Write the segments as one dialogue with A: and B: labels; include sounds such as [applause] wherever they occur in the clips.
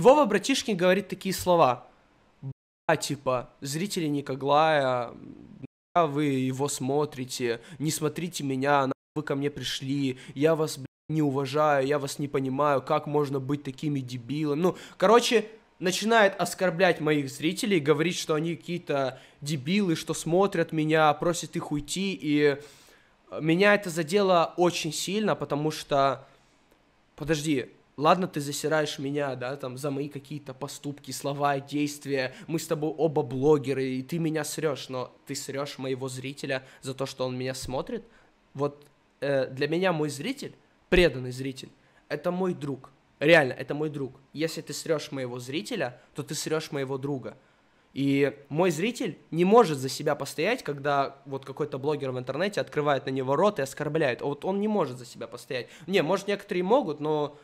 A: И Вова Братишкин говорит такие слова. Ба, типа, зрители Никоглая, на вы его смотрите, не смотрите меня, на вы ко мне пришли, я вас, не уважаю, я вас не понимаю, как можно быть такими дебилами. Ну, короче, начинает оскорблять моих зрителей, говорит, что они какие-то дебилы, что смотрят меня, просит их уйти, и меня это задело очень сильно, потому что... Подожди, ладно, ты засираешь меня, да, там, за мои какие-то поступки, слова, действия, мы с тобой оба блогеры, и ты меня срешь, но ты срешь моего зрителя за то, что он меня смотрит. Вот э, для меня мой зритель, преданный зритель, это мой друг. Реально, это мой друг. Если ты срешь моего зрителя, то ты срешь моего друга. И мой зритель не может за себя постоять, когда вот какой-то блогер в интернете открывает на него рот и оскорбляет. Вот он не может за себя постоять. Не, может, некоторые могут, но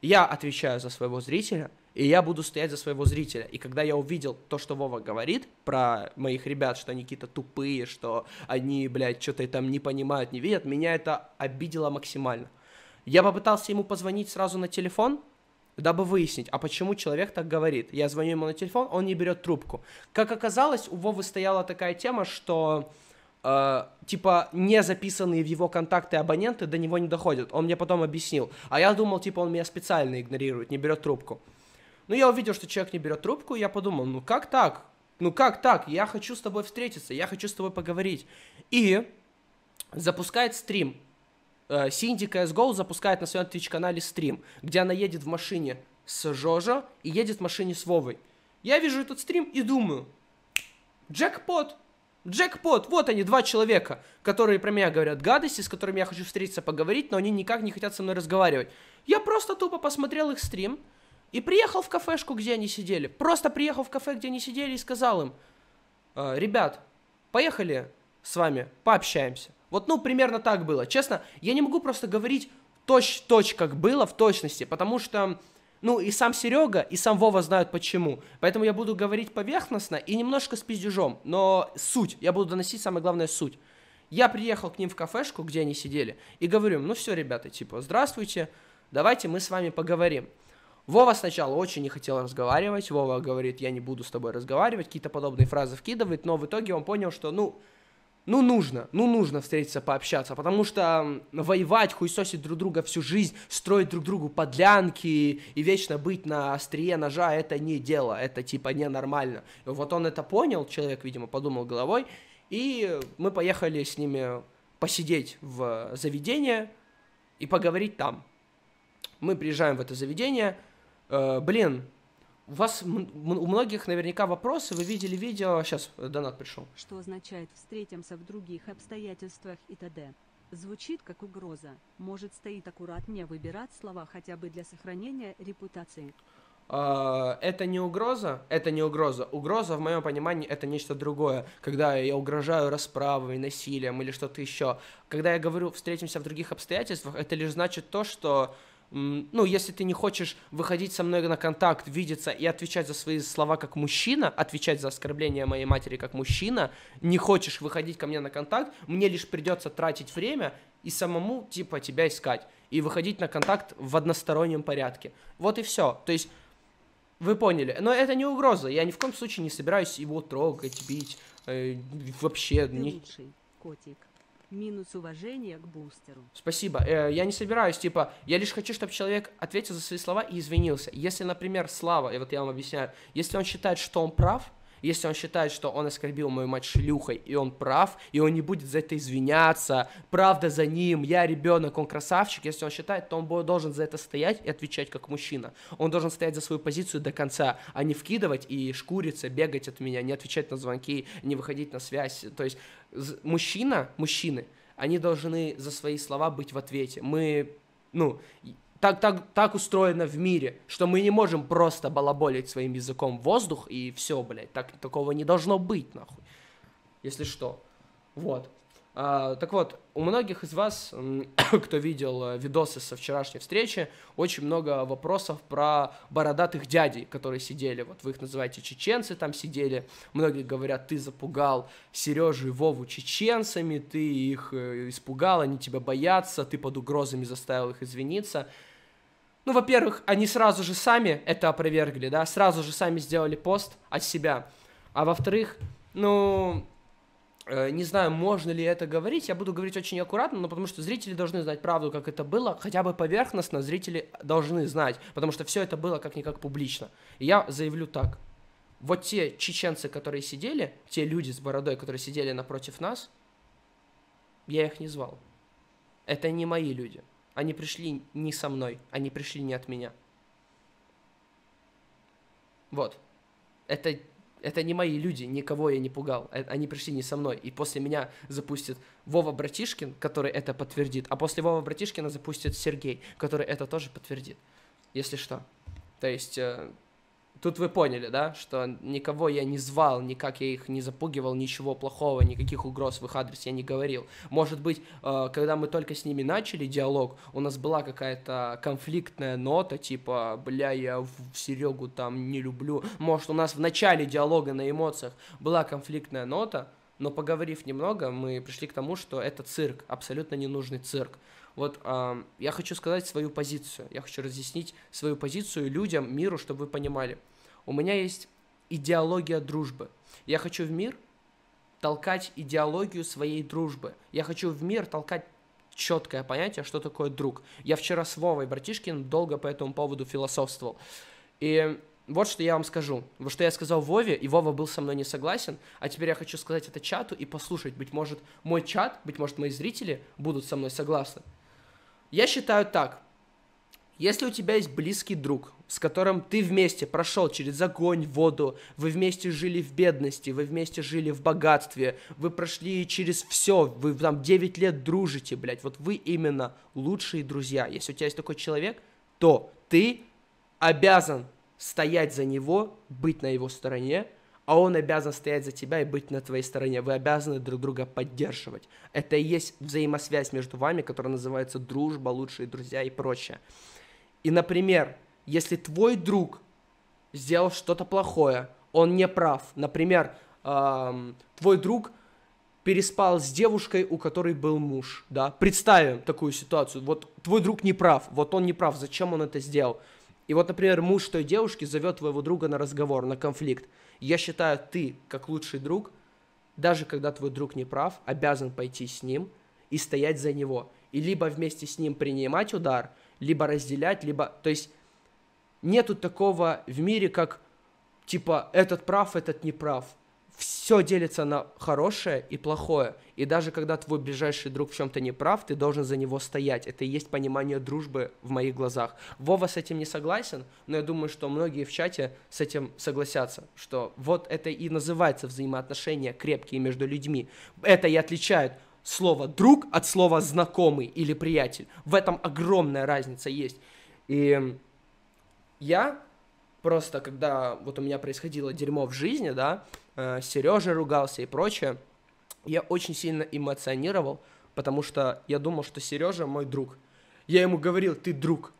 A: я отвечаю за своего зрителя, и я буду стоять за своего зрителя. И когда я увидел то, что Вова говорит про моих ребят, что они какие-то тупые, что они, блядь, что-то там не понимают, не видят, меня это обидело максимально. Я попытался ему позвонить сразу на телефон, дабы выяснить, а почему человек так говорит. Я звоню ему на телефон, он не берет трубку. Как оказалось, у Вовы стояла такая тема, что э, типа, не записанные в его контакты абоненты до него не доходят. Он мне потом объяснил. А я думал, типа, он меня специально игнорирует, не берет трубку. Но ну, я увидел, что человек не берет трубку, и я подумал, ну как так? Ну как так? Я хочу с тобой встретиться, я хочу с тобой поговорить. И запускает стрим. Э, Синди CSGO запускает на своем Twitch-канале стрим, где она едет в машине с Жожо и едет в машине с Вовой. Я вижу этот стрим и думаю, джекпот, Джекпот, вот они, два человека, которые про меня говорят гадости, с которыми я хочу встретиться, поговорить, но они никак не хотят со мной разговаривать. Я просто тупо посмотрел их стрим и приехал в кафешку, где они сидели. Просто приехал в кафе, где они сидели, и сказал им, «Э, ребят, поехали с вами, пообщаемся. Вот, ну, примерно так было. Честно, я не могу просто говорить точь-точь, как было в точности, потому что ну, и сам Серега, и сам Вова знают почему. Поэтому я буду говорить поверхностно и немножко с пиздюжом, но суть, я буду доносить самое главное суть. Я приехал к ним в кафешку, где они сидели, и говорю им, ну все, ребята, типа, здравствуйте, давайте мы с вами поговорим. Вова сначала очень не хотел разговаривать, Вова говорит, я не буду с тобой разговаривать, какие-то подобные фразы вкидывает, но в итоге он понял, что, ну, ну нужно, ну нужно встретиться, пообщаться, потому что воевать, хуесосить друг друга всю жизнь, строить друг другу подлянки и вечно быть на острие ножа, это не дело, это типа ненормально. И вот он это понял, человек, видимо, подумал головой, и мы поехали с ними посидеть в заведение и поговорить там. Мы приезжаем в это заведение, э, блин, у вас у многих наверняка вопросы, вы видели видео, сейчас э, донат пришел. Что означает «встретимся в других обстоятельствах» и т.д. Звучит как угроза. Может, стоит аккуратнее выбирать слова хотя бы для сохранения репутации. А, это не угроза, это не угроза. Угроза, в моем понимании, это нечто другое. Когда я угрожаю расправой, насилием или что-то еще. Когда я говорю «встретимся в других обстоятельствах», это лишь значит то, что ну, если ты не хочешь выходить со мной на контакт, видеться и отвечать за свои слова как мужчина, отвечать за оскорбление моей матери как мужчина, не хочешь выходить ко мне на контакт, мне лишь придется тратить время и самому, типа, тебя искать. И выходить на контакт в одностороннем порядке. Вот и все. То есть, вы поняли. Но это не угроза. Я ни в коем случае не собираюсь его трогать, бить. Э, вообще, не... Лучший, котик минус уважение к бустеру. Спасибо. Э, я не собираюсь, типа, я лишь хочу, чтобы человек ответил за свои слова и извинился. Если, например, Слава, и вот я вам объясняю, если он считает, что он прав, если он считает, что он оскорбил мою мать шлюхой, и он прав, и он не будет за это извиняться, правда за ним, я ребенок, он красавчик, если он считает, то он должен за это стоять и отвечать как мужчина. Он должен стоять за свою позицию до конца, а не вкидывать и шкуриться, бегать от меня, не отвечать на звонки, не выходить на связь. То есть мужчина, мужчины, они должны за свои слова быть в ответе. Мы, ну, так, так, так устроено в мире, что мы не можем просто балаболить своим языком воздух и все, блядь. Так, такого не должно быть, нахуй. Если что. Вот. А, так вот, у многих из вас, [coughs] кто видел э, видосы со вчерашней встречи, очень много вопросов про бородатых дядей, которые сидели. Вот вы их называете чеченцы, там сидели. Многие говорят, ты запугал Сережу и Вову чеченцами, ты их э, испугал, они тебя боятся, ты под угрозами заставил их извиниться. Ну, во-первых, они сразу же сами это опровергли, да, сразу же сами сделали пост от себя. А во-вторых, ну, э, не знаю, можно ли это говорить, я буду говорить очень аккуратно, но потому что зрители должны знать правду, как это было, хотя бы поверхностно зрители должны знать, потому что все это было как-никак публично. И я заявлю так. Вот те чеченцы, которые сидели, те люди с бородой, которые сидели напротив нас, я их не звал. Это не мои люди. Они пришли не со мной, они пришли не от меня. Вот. Это, это не мои люди, никого я не пугал. Э, они пришли не со мной. И после меня запустит Вова Братишкин, который это подтвердит. А после Вова Братишкина запустит Сергей, который это тоже подтвердит. Если что. То есть э, Тут вы поняли, да, что никого я не звал, никак я их не запугивал, ничего плохого, никаких угроз в их адрес я не говорил. Может быть, э, когда мы только с ними начали диалог, у нас была какая-то конфликтная нота, типа, бля, я Серегу там не люблю. Может, у нас в начале диалога на эмоциях была конфликтная нота, но поговорив немного, мы пришли к тому, что это цирк, абсолютно ненужный цирк. Вот э, я хочу сказать свою позицию, я хочу разъяснить свою позицию людям, миру, чтобы вы понимали. У меня есть идеология дружбы. Я хочу в мир толкать идеологию своей дружбы. Я хочу в мир толкать четкое понятие, что такое друг. Я вчера с Вовой Братишкин долго по этому поводу философствовал. И вот что я вам скажу. Вот что я сказал Вове, и Вова был со мной не согласен, а теперь я хочу сказать это чату и послушать. Быть может, мой чат, быть может, мои зрители будут со мной согласны. Я считаю так. Если у тебя есть близкий друг, с которым ты вместе прошел через огонь, воду, вы вместе жили в бедности, вы вместе жили в богатстве, вы прошли через все, вы там 9 лет дружите, блядь, вот вы именно лучшие друзья. Если у тебя есть такой человек, то ты обязан стоять за него, быть на его стороне, а он обязан стоять за тебя и быть на твоей стороне. Вы обязаны друг друга поддерживать. Это и есть взаимосвязь между вами, которая называется дружба, лучшие друзья и прочее. И, например, если твой друг сделал что-то плохое, он не прав. Например, эм, твой друг переспал с девушкой, у которой был муж, да? Представим такую ситуацию. Вот твой друг не прав, вот он не прав, зачем он это сделал? И вот, например, муж той девушки зовет твоего друга на разговор, на конфликт. Я считаю, ты, как лучший друг, даже когда твой друг не прав, обязан пойти с ним и стоять за него. И либо вместе с ним принимать удар, либо разделять, либо... То есть нету такого в мире, как типа этот прав, этот не прав все делится на хорошее и плохое. И даже когда твой ближайший друг в чем-то не прав, ты должен за него стоять. Это и есть понимание дружбы в моих глазах. Вова с этим не согласен, но я думаю, что многие в чате с этим согласятся, что вот это и называется взаимоотношения крепкие между людьми. Это и отличает слово «друг» от слова «знакомый» или «приятель». В этом огромная разница есть. И я просто когда вот у меня происходило дерьмо в жизни, да, э, Сережа ругался и прочее, я очень сильно эмоционировал, потому что я думал, что Сережа мой друг. Я ему говорил, ты друг,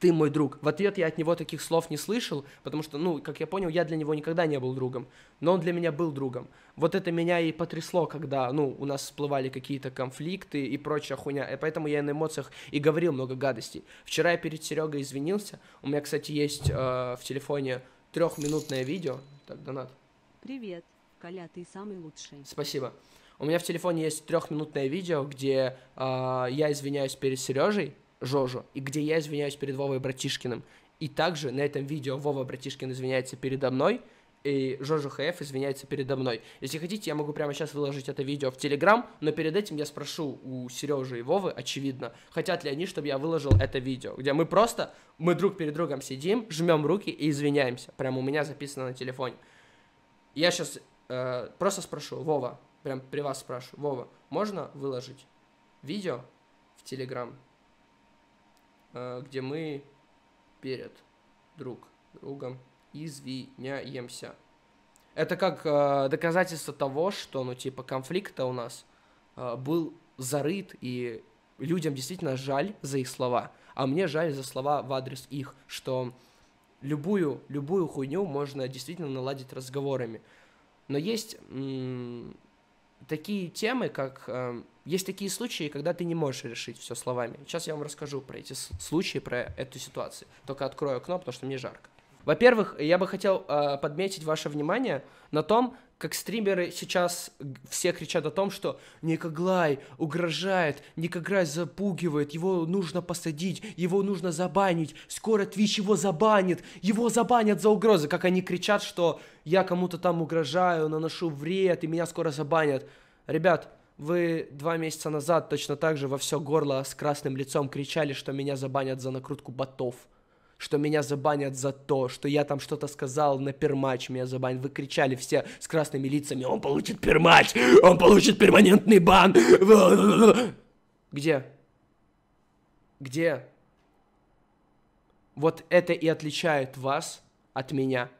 A: ты мой друг. В ответ я от него таких слов не слышал, потому что, ну, как я понял, я для него никогда не был другом, но он для меня был другом. Вот это меня и потрясло, когда, ну, у нас всплывали какие-то конфликты и прочая хуйня, и поэтому я на эмоциях и говорил много гадостей. Вчера я перед Серегой извинился, у меня, кстати, есть э, в телефоне трехминутное видео. Так, донат. Привет, Коля, ты самый лучший. Спасибо. У меня в телефоне есть трехминутное видео, где э, я извиняюсь перед Сережей, Жожо, и где я извиняюсь перед Вовой Братишкиным. И также на этом видео Вова Братишкин извиняется передо мной, и Жожо ХФ извиняется передо мной. Если хотите, я могу прямо сейчас выложить это видео в Телеграм, но перед этим я спрошу у Сережи и Вовы, очевидно, хотят ли они, чтобы я выложил это видео, где мы просто, мы друг перед другом сидим, жмем руки и извиняемся. Прямо у меня записано на телефоне. Я сейчас э, просто спрошу, Вова, прям при вас спрашиваю, Вова, можно выложить видео в Телеграм? Э, где мы перед друг другом извиняемся. Это как э, доказательство того, что, ну, типа, конфликт-то у нас э, был зарыт, и людям действительно жаль за их слова. А мне жаль за слова в адрес их, что любую, любую хуйню можно действительно наладить разговорами. Но есть м- такие темы, как... Э, есть такие случаи, когда ты не можешь решить все словами. Сейчас я вам расскажу про эти случаи, про эту ситуацию. Только открою окно, потому что мне жарко. Во-первых, я бы хотел э, подметить ваше внимание на том, как стримеры сейчас все кричат о том, что Никоглай угрожает, Никоглай запугивает, его нужно посадить, его нужно забанить, скоро Твич его забанит, его забанят за угрозы, как они кричат, что я кому-то там угрожаю, наношу вред, и меня скоро забанят. Ребят, вы два месяца назад точно так же во все горло с красным лицом кричали, что меня забанят за накрутку ботов, что меня забанят за то, что я там что-то сказал на пермач, меня забанят. Вы кричали все с красными лицами, он получит пермач, он получит перманентный бан. Где? Где? Вот это и отличает вас от меня.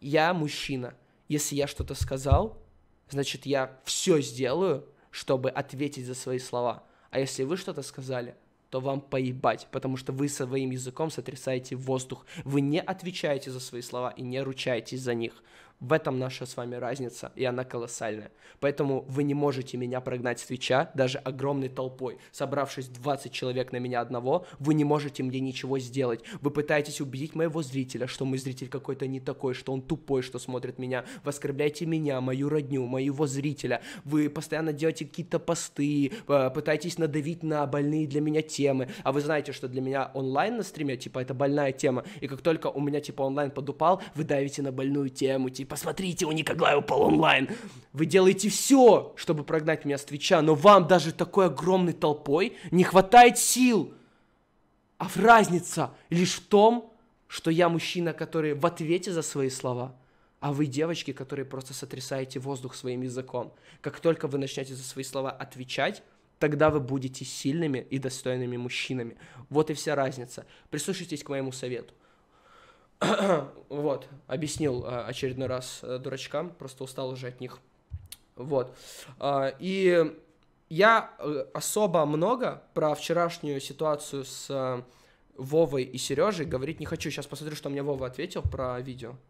A: Я мужчина. Если я что-то сказал, значит, я все сделаю, чтобы ответить за свои слова. А если вы что-то сказали, то вам поебать, потому что вы своим языком сотрясаете воздух, вы не отвечаете за свои слова и не ручаетесь за них. В этом наша с вами разница, и она колоссальная. Поэтому вы не можете меня прогнать с Твича, даже огромной толпой, собравшись 20 человек на меня одного, вы не можете мне ничего сделать. Вы пытаетесь убедить моего зрителя, что мой зритель какой-то не такой, что он тупой, что смотрит меня. Вы оскорбляете меня, мою родню, моего зрителя. Вы постоянно делаете какие-то посты, э, пытаетесь надавить на больные для меня темы. А вы знаете, что для меня онлайн на стриме, типа, это больная тема. И как только у меня, типа, онлайн подупал, вы давите на больную тему, типа, посмотрите у Николая упал онлайн. Вы делаете все, чтобы прогнать меня с Твича, но вам даже такой огромной толпой не хватает сил. А разница лишь в том, что я мужчина, который в ответе за свои слова, а вы девочки, которые просто сотрясаете воздух своим языком. Как только вы начнете за свои слова отвечать, тогда вы будете сильными и достойными мужчинами. Вот и вся разница. Прислушайтесь к моему совету. [coughs] вот, объяснил а, очередной раз э, дурачкам, просто устал уже от них. Вот. А, и я э, особо много про вчерашнюю ситуацию с э, Вовой и Сережей говорить не хочу. Сейчас посмотрю, что мне Вова ответил про видео.